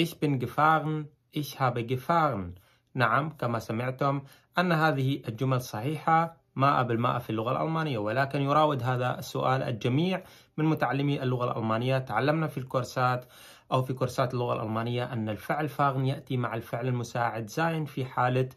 Ich bin gefahren ich habe gefahren نعم كما سمعتم أن هذه الجمل صحيحة ما ما في اللغة الألمانية ولكن يراود هذا السؤال الجميع من متعلمي اللغة الألمانية تعلمنا في الكورسات أو في كورسات اللغة الألمانية أن الفعل فاغن يأتي مع الفعل المساعد زاين في حالة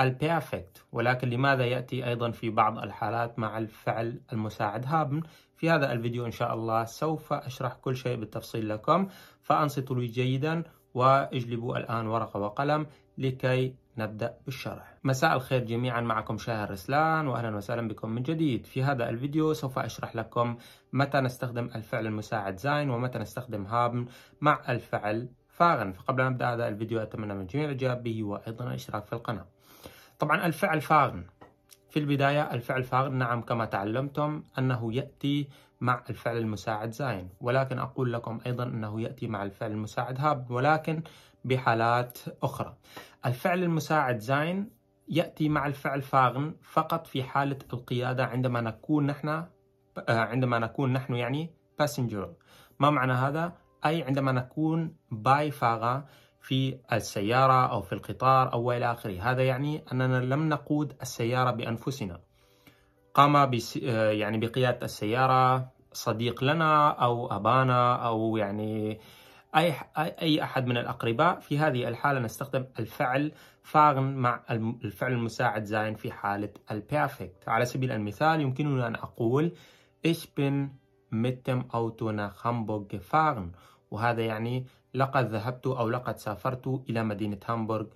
البيرفكت ولكن لماذا يأتي أيضا في بعض الحالات مع الفعل المساعد هابن في هذا الفيديو إن شاء الله سوف أشرح كل شيء بالتفصيل لكم فأنصتوا لي جيدا واجلبوا الآن ورقة وقلم لكي نبدأ بالشرح مساء الخير جميعا معكم شاهر رسلان وأهلا وسهلا بكم من جديد في هذا الفيديو سوف أشرح لكم متى نستخدم الفعل المساعد زاين ومتى نستخدم هابن مع الفعل فاغن فقبل أن نبدأ هذا الفيديو أتمنى من الجميع الإعجاب به وأيضا الاشتراك في القناة طبعا الفعل فاغن في البداية الفعل فاعل نعم كما تعلمتم أنه يأتي مع الفعل المساعد زاين ولكن أقول لكم أيضا أنه يأتي مع الفعل المساعد هاب ولكن بحالات أخرى الفعل المساعد زاين يأتي مع الفعل فاغن فقط في حالة القيادة عندما نكون نحن آه، عندما نكون نحن يعني passenger ما معنى هذا؟ أي عندما نكون باي فاغا في السيارة أو في القطار أو إلى آخره هذا يعني أننا لم نقود السيارة بأنفسنا قام بس آه، يعني بقيادة السيارة صديق لنا أو أبانا أو يعني أي أي أحد من الأقرباء في هذه الحالة نستخدم الفعل فاغن مع الفعل المساعد زاين في حالة البيرفكت على سبيل المثال يمكننا أن أقول Ich bin mit dem Auto nach Hamburg gefahren وهذا يعني لقد ذهبت أو لقد سافرت إلى مدينة هامبورغ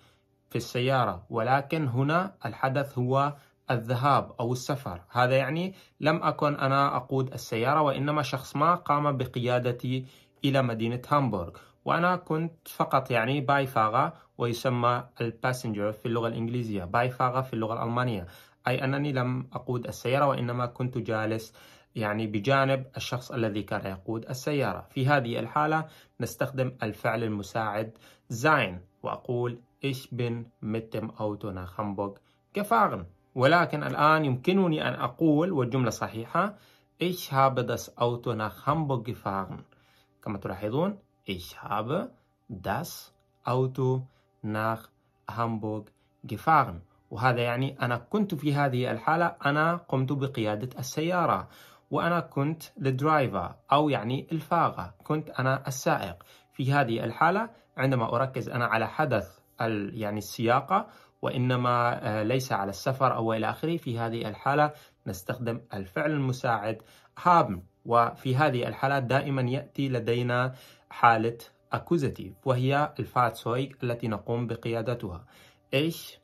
في السيارة ولكن هنا الحدث هو الذهاب أو السفر هذا يعني لم أكن أنا أقود السيارة وإنما شخص ما قام بقيادتي إلى مدينة هامبورغ وأنا كنت فقط يعني باي فاغا ويسمى الباسنجر في اللغة الإنجليزية باي فاغا في اللغة الألمانية أي أنني لم أقود السيارة وإنما كنت جالس يعني بجانب الشخص الذي كان يقود السيارة في هذه الحالة نستخدم الفعل المساعد زين وأقول ich bin mit dem Auto nach Hamburg gefahren ولكن الآن يمكنني أن أقول والجملة صحيحة ich habe das Auto nach Hamburg gefahren كما تلاحظون ich habe das Auto nach Hamburg gefahren وهذا يعني أنا كنت في هذه الحالة أنا قمت بقيادة السيارة وأنا كنت الدرايفر أو يعني الفاغة كنت أنا السائق في هذه الحالة عندما أركز أنا على حدث يعني السياقة وإنما آه، ليس على السفر أو إلى آخره في هذه الحالة نستخدم الفعل المساعد haben وفي هذه الحالات دائما يأتي لدينا حالة accusative وهي الفاتسويغ التي نقوم بقيادتها إيش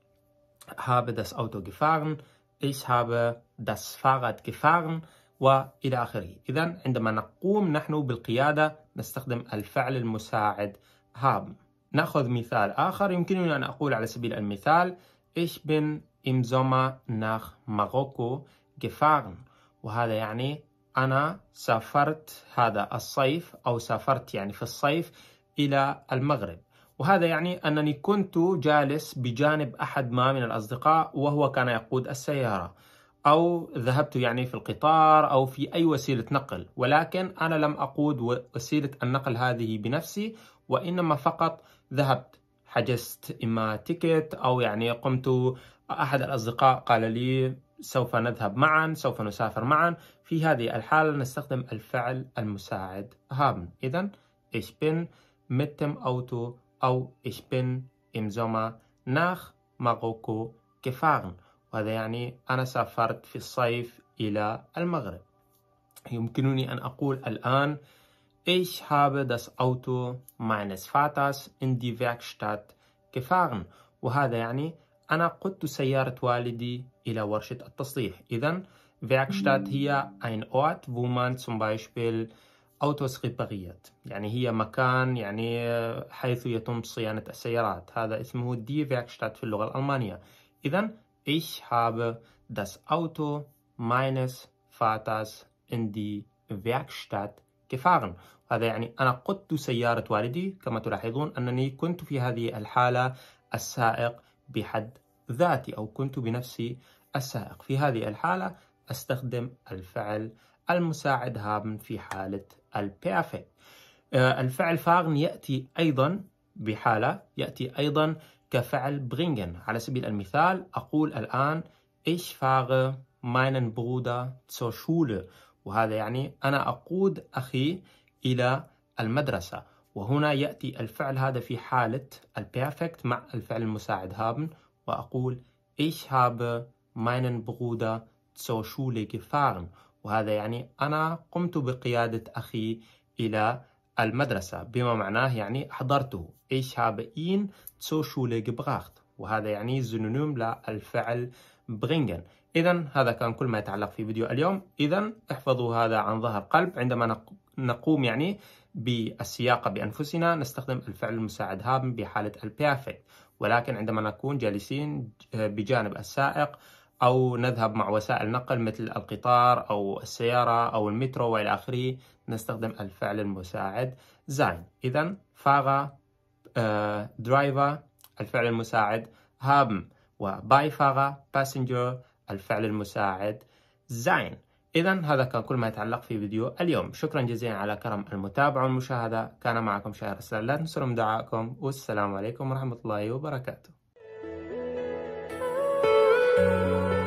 habe das Auto gefahren إيش habe das Fahrrad gefahren والى اخره. اذا عندما نقوم نحن بالقياده نستخدم الفعل المساعد هاب ناخذ مثال اخر يمكنني ان اقول على سبيل المثال ايش بن im ناخ nach Marokko gefahren وهذا يعني أنا سافرت هذا الصيف أو سافرت يعني في الصيف إلى المغرب وهذا يعني أنني كنت جالس بجانب أحد ما من الأصدقاء وهو كان يقود السيارة أو ذهبت يعني في القطار أو في أي وسيلة نقل ولكن أنا لم أقود وسيلة النقل هذه بنفسي وإنما فقط ذهبت حجزت إما تيكت أو يعني قمت أحد الأصدقاء قال لي سوف نذهب معا سوف نسافر معا في هذه الحالة نستخدم الفعل المساعد هابن إذا ich bin mit dem Auto أو ich bin im Sommer nach Marokko gefahren وهذا يعني أنا سافرت في الصيف إلى المغرب يمكنني أن أقول الآن Ich habe das Auto meines Vaters in die Werkstatt gefahren وهذا يعني أنا قدت سيارة والدي إلى ورشة التصليح إذا Werkstatt هي ein Ort wo man zum Beispiel Autos repariert يعني هي مكان يعني حيث يتم صيانة السيارات هذا اسمه دي Werkstatt في اللغة الألمانية إذا Ich habe das Auto meines Vaters in die Werkstatt gefahren. هذا يعني أنا قدت سيارة والدي كما تلاحظون أنني كنت في هذه الحالة السائق بحد ذاتي أو كنت بنفسي السائق في هذه الحالة أستخدم الفعل المساعد haben في حالة البيرفكت آه، الفعل فاغن يأتي أيضا بحالة يأتي أيضا كفعل bringen على سبيل المثال أقول الآن ich fahre meinen Bruder zur Schule وهذا يعني أنا أقود أخي إلى المدرسة وهنا يأتي الفعل هذا في حالة البيرفكت مع الفعل المساعد haben وأقول ich habe meinen Bruder zur Schule gefahren وهذا يعني أنا قمت بقيادة أخي إلى المدرسة المدرسة بما معناه يعني حضرته ich habe ihn zur Schule gebracht وهذا يعني زنونيم للفعل bringen إذا هذا كان كل ما يتعلق في فيديو اليوم إذا احفظوا هذا عن ظهر قلب عندما نقوم يعني بالسياقة بأنفسنا نستخدم الفعل المساعد haben بحالة البيرفكت ولكن عندما نكون جالسين بجانب السائق أو نذهب مع وسائل نقل مثل القطار أو السيارة أو المترو وإلى آخره نستخدم الفعل المساعد زين إذا فاغا آه، درايفر الفعل المساعد وباي فاغا باسنجر الفعل المساعد زين إذا هذا كان كل ما يتعلق في فيديو اليوم شكرا جزيلا على كرم المتابعة والمشاهدة كان معكم شاعر السلام لا تنسوا دعائكم والسلام عليكم ورحمة الله وبركاته Música